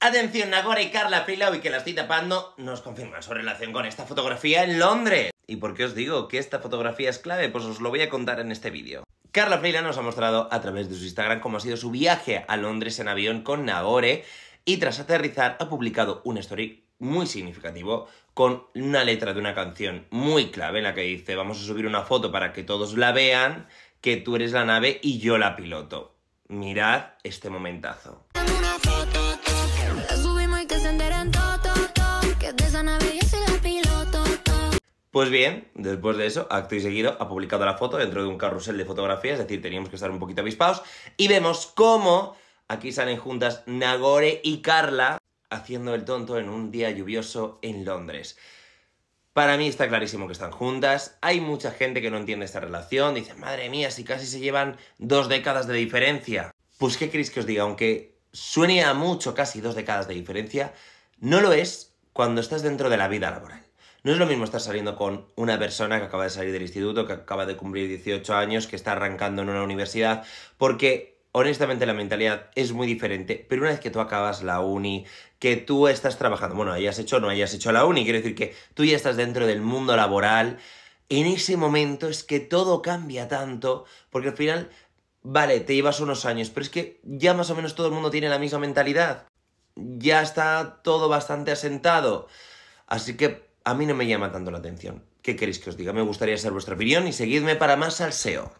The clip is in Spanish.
Atención, Nagore y Carla Frila, y que la estoy tapando nos confirman su relación con esta fotografía en Londres. ¿Y por qué os digo que esta fotografía es clave? Pues os lo voy a contar en este vídeo. Carla Freila nos ha mostrado a través de su Instagram cómo ha sido su viaje a Londres en avión con Nagore y tras aterrizar ha publicado un story muy significativo con una letra de una canción muy clave en la que dice vamos a subir una foto para que todos la vean, que tú eres la nave y yo la piloto. Mirad este momentazo. Pues bien, después de eso, acto y seguido, ha publicado la foto dentro de un carrusel de fotografías, es decir, teníamos que estar un poquito avispados, y vemos cómo aquí salen juntas Nagore y Carla haciendo el tonto en un día lluvioso en Londres. Para mí está clarísimo que están juntas. Hay mucha gente que no entiende esta relación. Dice, madre mía, si casi se llevan dos décadas de diferencia. Pues, ¿qué queréis que os diga? Aunque suene mucho, casi dos décadas de diferencia, no lo es cuando estás dentro de la vida laboral. No es lo mismo estar saliendo con una persona que acaba de salir del instituto, que acaba de cumplir 18 años, que está arrancando en una universidad, porque honestamente la mentalidad es muy diferente, pero una vez que tú acabas la uni, que tú estás trabajando, bueno, hayas hecho o no hayas hecho la uni, quiero decir que tú ya estás dentro del mundo laboral, en ese momento es que todo cambia tanto, porque al final vale, te llevas unos años, pero es que ya más o menos todo el mundo tiene la misma mentalidad. Ya está todo bastante asentado. Así que a mí no me llama tanto la atención. ¿Qué queréis que os diga? Me gustaría saber vuestra opinión y seguidme para más SEO.